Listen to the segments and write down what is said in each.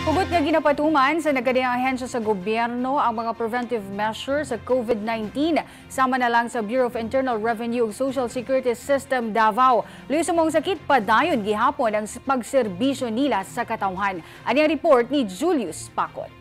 Hugot nga ginapatuman sa nagkadayang ahensya sa gobyerno ang mga preventive measures sa COVID-19 sama na lang sa Bureau of Internal Revenue ug Social Security System Davao. Luyo sa mong sakit padayon gihapon ang pagserbisyo nila sa katawhan. Ani ang report ni Julius Pakot.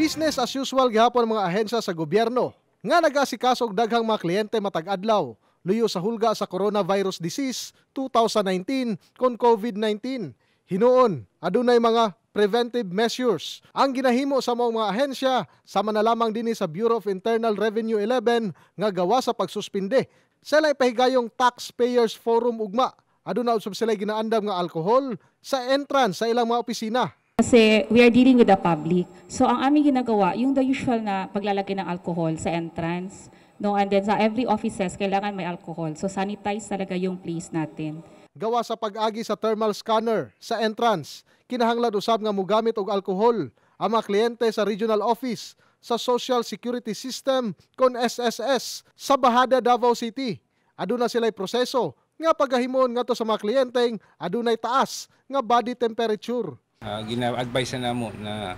Business as usual gihapon ang mga ahensya sa gobyerno nga nag-asikaso og daghang mga kliyente matag-adlaw luyo sa hulga sa coronavirus disease 2019 kon COVID-19. Hinuon, adunay mga preventive measures ang ginahimo sa mga, mga ahensya sama na lamang dinhi sa Bureau of Internal Revenue 11 nga gawa sa pagsuspinde. Sila pahigayong Taxpayers Forum ugma. Aduna usab sila ginaandam nga alcohol sa entrance sa ilang mga opisina. Kasi we are dealing with the public. So ang aming ginagawa, yung the usual na paglalagay ng alcohol sa entrance, No, and then sa every offices, kailangan may alcohol. So sanitize talaga yung place natin. Gawa sa pag-agi sa thermal scanner, sa entrance, kinahanglan usab nga mugamit og alcohol ang mga kliyente sa regional office, sa Social Security System, kon SSS, sa Bahada Davao City. Aduna sila'y proseso nga pagahimon ngadto sa mga kliyenteng adunay taas nga body temperature. Uh, Gina-advise na mo na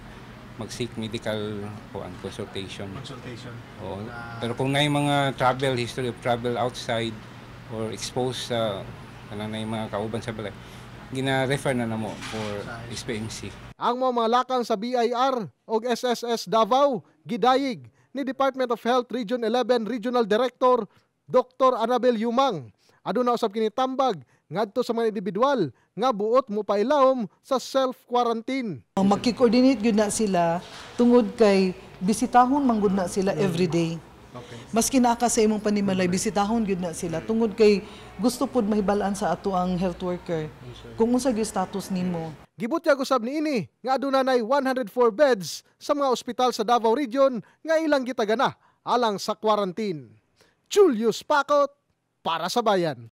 mag-seek medical o consultation. Consultation. Oo. Uh, Pero kung na yung mga travel, history of travel outside or exposed sa uh, ano na yung mga kauban sa balay, gina-refer na namo for SPMC. Ang mga mamalakang sa BIR o SSS Davao, gidayig ni Department of Health Region 11 Regional Director Dr. Anabel Yumang. Aduna usab kini tambag ngadto sa mga individual nga buot mo pailawom sa self-quarantine. Magki-coordinate gyud na sila tungod kay bisitahon manggod na sila every day. Okay. Maski naka sa imong panimalay bisitahon gud na sila tungod kay gusto pud mahibal-an sa ato ang health worker kung unsa gyud status nimo. Gibutyag usab niini nga aduna nay 104 beds sa mga ospital sa Davao Region nga ilang gitagana alang sa quarantine. Julius Pakot para sa bayan.